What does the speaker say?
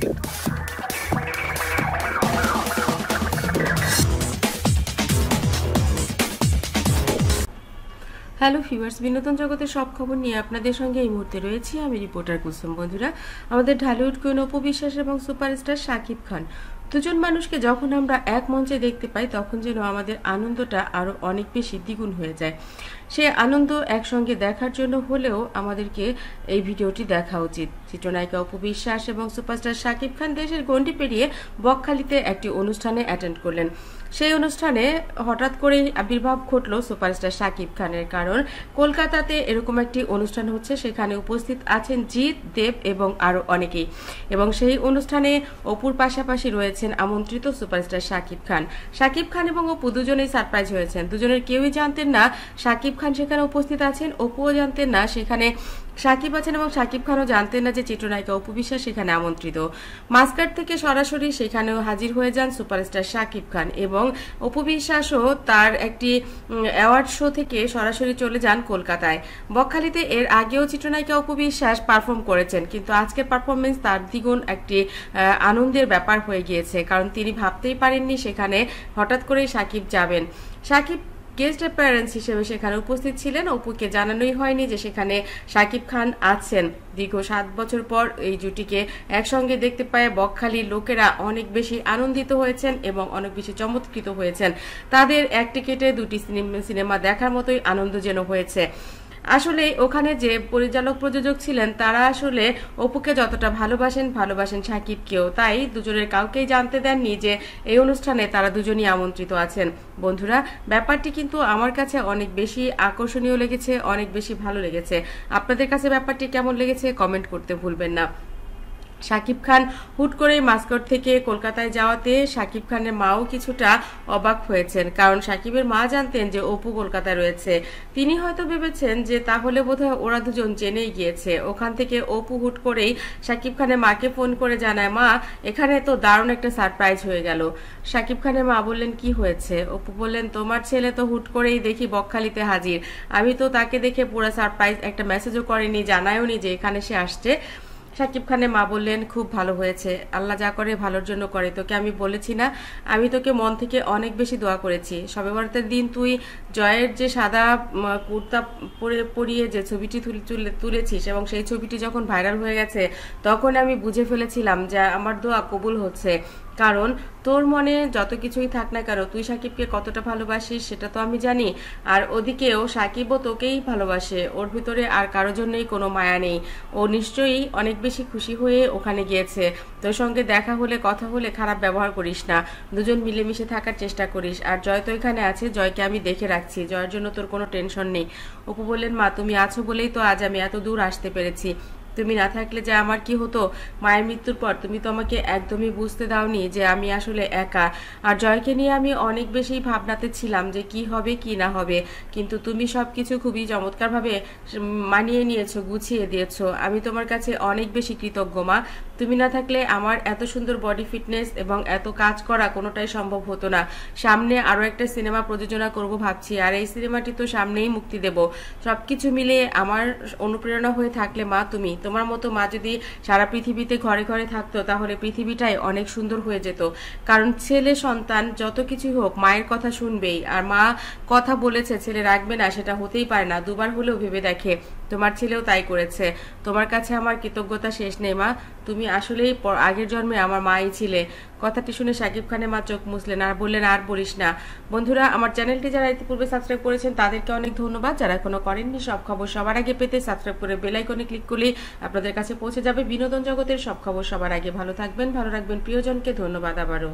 hello fevers বিনোদন জগতের সব খবর নিয়ে আপনাদের সঙ্গে এই মুহূর্তে রয়েছি আমি রিপোর্টার কুসুম বন্ধুরা আমাদের ঢালিউড কুইন অপবিশ্বাস এবং সুপারস্টার শাকিব খান দুজন মানুষকে যখন আমরা এক মঞ্চে দেখতে পাই তখন যেন আমাদের আনন্দটা আরও অনেক বেশি দ্বিগুণ হয়ে যায় সে আনন্দ একসঙ্গে দেখার জন্য হলেও আমাদেরকে এই ভিডিওটি দেখা উচিত চিত্রনায়িকা অপু বিশ্বাস এবং সুপারস্টার শাকিব খান দেশের গণ্ডি পেরিয়ে বকখালিতে একটি অনুষ্ঠানে অ্যাটেন্ড করলেন সেই অনুষ্ঠানে হঠাৎ করেই আবির্ভাব ঘটল সুপারস্টার শাকিব খানের কারণ কলকাতাতে এরকম একটি অনুষ্ঠান হচ্ছে সেখানে উপস্থিত আছেন জিৎ দেব এবং আরও অনেকেই এবং সেই অনুষ্ঠানে অপুর পাশাপাশি রয়েছে গেছেন আমন্ত্রিত সুপারস্টার শাকিব খান শাকিব খান এবং অপু দুজনেই সারপ্রাইজ হয়েছেন দুজনের কেউই জানতেন না শাকিব খান সেখানে উপস্থিত আছেন অপুও জানতেন না সেখানে সাকিব আছেন এবং সাকিব খানও জানতেন না যে চিত্রনায়িকা অপু বিশ্বাস সেখানে আমন্ত্রিত মাস্কার থেকে সরাসরি সেখানেও হাজির হয়ে যান সুপারস্টার সাকিব খান এবং অপু বিশ্বাসও তার একটি অ্যাওয়ার্ড শো থেকে সরাসরি চলে যান কলকাতায় বকখালিতে এর আগেও চিত্রনায়িকা অপু বিশ্বাস পারফর্ম করেছেন কিন্তু আজকের পারফরমেন্স তার দ্বিগুণ একটি আনন্দের ব্যাপার হয়ে গিয়েছে কারণ তিনি ভাবতেই পারেননি সেখানে হঠাৎ করেই সাকিব যাবেন সাকিব গেস্ট অ্যাপিয়ারেন্স হিসেবে সেখানে উপস্থিত ছিলেন অপুকে জানানোই হয়নি যে সেখানে শাকিব খান আছেন দীর্ঘ সাত বছর পর এই জুটিকে একসঙ্গে দেখতে পায় বকখালি লোকেরা অনেক বেশি আনন্দিত হয়েছেন এবং অনেক বেশি চমৎকৃত হয়েছেন তাদের এক টিকিটে দুটি সিনেমা দেখার মতোই আনন্দ যেন হয়েছে আসলে ওখানে যে পরিচালক প্রযোজক ছিলেন তারা আসলে অপুকে যতটা ভালোবাসেন ভালোবাসেন সাকিবকেও তাই দুজনের কাউকেই জানতে দেননি যে এই অনুষ্ঠানে তারা দুজনই আমন্ত্রিত আছেন বন্ধুরা ব্যাপারটি কিন্তু আমার কাছে অনেক বেশি আকর্ষণীয় লেগেছে অনেক বেশি ভালো লেগেছে আপনাদের কাছে ব্যাপারটি কেমন লেগেছে কমেন্ট করতে ভুলবেন না শাকিব খান হুট করে মাস্কট থেকে কলকাতায় যাওয়াতে শাকিব খানের মাও কিছুটা অবাক হয়েছেন কারণ শাকিবের মা জানতেন যে অপু কলকাতায় রয়েছে তিনি হয়তো ভেবেছেন যে তাহলে বোধহয় ওরা দুজন জেনেই গিয়েছে ওখান থেকে অপু হুট করেই শাকিব খানের মাকে ফোন করে জানায় মা এখানে তো দারুণ একটা সারপ্রাইজ হয়ে গেল শাকিব খানের মা বললেন কি হয়েছে অপু বললেন তোমার ছেলে তো হুট করেই দেখি বকখালিতে হাজির আমি তো তাকে দেখে পুরো সারপ্রাইজ একটা মেসেজও করেনি জানায়ওনি যে এখানে সে আসছে সাকিব খানের মা বললেন খুব ভালো হয়েছে আল্লাহ যা করে ভালোর জন্য করে তোকে আমি বলেছি না আমি তোকে মন থেকে অনেক বেশি দোয়া করেছি সবে ভারতের দিন তুই জয়ের যে সাদা কুর্তা পরে পরিয়ে যে ছবিটি তুলেছিস এবং সেই ছবিটি যখন ভাইরাল হয়ে গেছে তখন আমি বুঝে ফেলেছিলাম যে আমার দোয়া কবুল হচ্ছে কারণ তোর মনে যত কিছুই থাক না কেন তুই সাকিবকে কতটা ভালোবাসিস সেটা তো আমি জানি আর ওদিকেও সাকিবও তোকেই ভালোবাসে ওর ভিতরে আর কারোর জন্যই কোনো মায়া নেই ও নিশ্চয়ই অনেক বেশি খুশি হয়ে ওখানে গিয়েছে তোর সঙ্গে দেখা হলে কথা হলে খারাপ ব্যবহার করিস না দুজন মিলেমিশে থাকার চেষ্টা করিস আর জয় তো এখানে আছে জয়কে আমি দেখে রাখছি জয়ের জন্য তোর কোনো টেনশন নেই অপু বললেন মা তুমি আছো বলেই তো আজ আমি এত দূর আসতে পেরেছি তুমি না থাকলে যে আমার কি হতো মায়ের মৃত্যুর পর তুমি তো আমাকে একদমই বুঝতে দাওনি যে আমি আসলে একা আর জয়কে নিয়ে আমি অনেক বেশি ভাবনাতে ছিলাম যে কি হবে কি না হবে কিন্তু তুমি সব কিছু খুবই চমৎকারভাবে মানিয়ে নিয়েছো গুছিয়ে দিয়েছো আমি তোমার কাছে অনেক বেশি কৃতজ্ঞ মা তুমি না থাকলে আমার এত সুন্দর বডি ফিটনেস এবং এত কাজ করা কোনোটাই সম্ভব হতো না সামনে আরও একটা সিনেমা প্রযোজনা করব ভাবছি আর এই সিনেমাটি তো সামনেই মুক্তি দেব সব কিছু মিলিয়ে আমার অনুপ্রেরণা হয়ে থাকলে মা তুমি তোমার মতো মা যদি সারা পৃথিবীতে ঘরে ঘরে থাকতো তাহলে পৃথিবীটাই অনেক সুন্দর হয়ে যেত কারণ ছেলে সন্তান যত কিছু হোক মায়ের কথা শুনবেই আর মা কথা বলেছে ছেলে রাখবে না সেটা হতেই পারে না দুবার হলেও ভেবে দেখে তোমার ছেলেও তাই করেছে তোমার কাছে আমার কৃতজ্ঞতা শেষ নেই মা তুমি আসলেই আগের জন্মে আমার মাই ছিলে কথাটি শুনে সাকিব খানের মা চোখ মুছলেন আর বললেন আর বলিস না বন্ধুরা আমার চ্যানেলটি যারা ইতিপূর্বে সাবস্ক্রাইব করেছেন তাদেরকে অনেক ধন্যবাদ যারা এখনো করেননি সব খবর সবার আগে পেতে সাবস্ক্রাইব করে বেলাইকনে ক্লিক করলেই আপনাদের কাছে পৌঁছে যাবে বিনোদন জগতের সব খবর সবার আগে ভালো থাকবেন ভালো রাখবেন প্রিয়জনকে ধন্যবাদ আবারও